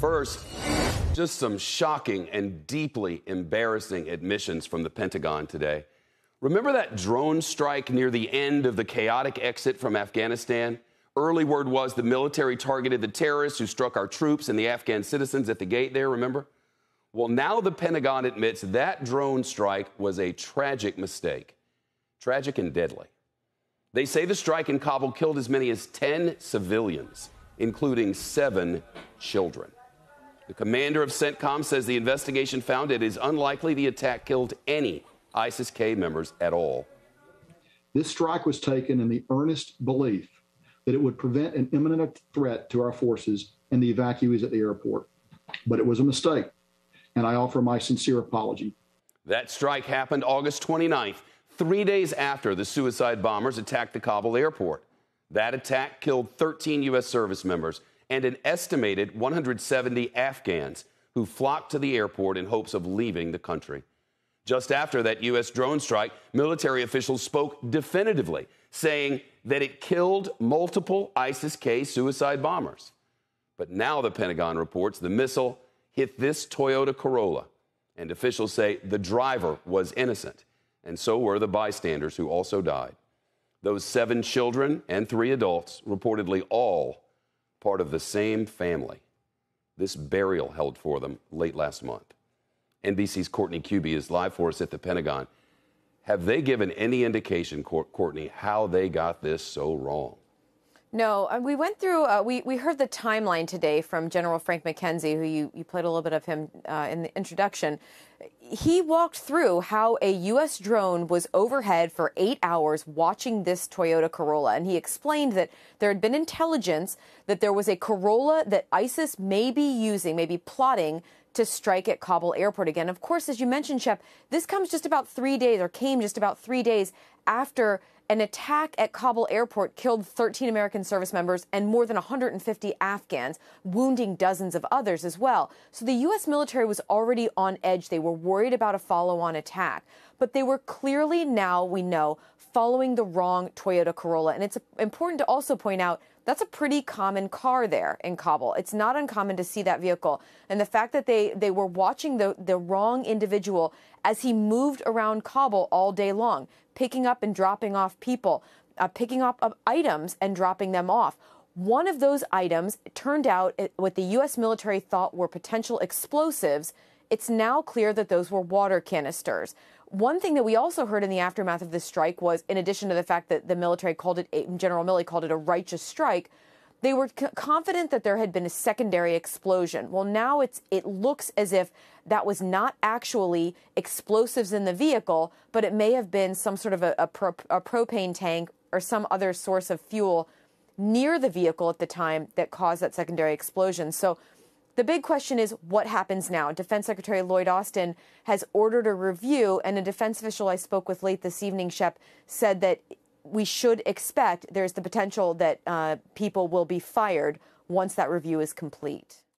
First, just some shocking and deeply embarrassing admissions from the Pentagon today. Remember that drone strike near the end of the chaotic exit from Afghanistan? Early word was the military targeted the terrorists who struck our troops and the Afghan citizens at the gate there, remember? Well, now the Pentagon admits that drone strike was a tragic mistake. Tragic and deadly. They say the strike in Kabul killed as many as 10 civilians, including seven children. The commander of CENTCOM says the investigation found it is unlikely the attack killed any ISIS K members at all. This strike was taken in the earnest belief that it would prevent an imminent threat to our forces and the evacuees at the airport. But it was a mistake, and I offer my sincere apology. That strike happened August 29th, three days after the suicide bombers attacked the Kabul airport. That attack killed 13 U.S. service members and an estimated 170 Afghans who flocked to the airport in hopes of leaving the country. Just after that U.S. drone strike, military officials spoke definitively, saying that it killed multiple ISIS K suicide bombers. But now the Pentagon reports the missile hit this Toyota Corolla, and officials say the driver was innocent, and so were the bystanders who also died. Those seven children and three adults, reportedly all part of the same family. This burial held for them late last month. NBC's Courtney Cuby is live for us at the Pentagon. Have they given any indication, Courtney, how they got this so wrong? No, we went through, uh, we, we heard the timeline today from General Frank McKenzie, who you, you played a little bit of him uh, in the introduction. He walked through how a U.S. drone was overhead for eight hours watching this Toyota Corolla. And he explained that there had been intelligence that there was a Corolla that ISIS may be using, may be plotting to strike at Kabul airport again. Of course, as you mentioned, Shep, this comes just about three days or came just about three days after an attack at Kabul airport killed 13 American service members and more than 150 Afghans, wounding dozens of others as well. So the U.S. military was already on edge. They were worried about a follow on attack. But they were clearly now, we know, following the wrong Toyota Corolla. And it's important to also point out that's a pretty common car there in Kabul. It's not uncommon to see that vehicle. And the fact that they, they were watching the, the wrong individual as he moved around Kabul all day long picking up and dropping off people, uh, picking up uh, items and dropping them off. One of those items turned out what the U.S. military thought were potential explosives. It's now clear that those were water canisters. One thing that we also heard in the aftermath of this strike was, in addition to the fact that the military called it, General Milley called it a righteous strike, they were c- confident that there had been a secondary explosion. Well, now it's it looks as if that was not actually explosives in the vehicle, but it may have been some sort of a, a, pro- a propane tank or some other source of fuel near the vehicle at the time that caused that secondary explosion. So the big question is what happens now? Defense Secretary Lloyd Austin has ordered a review, and a defense official I spoke with late this evening, Shep, said that we should expect there's the potential that uh, people will be fired once that review is complete.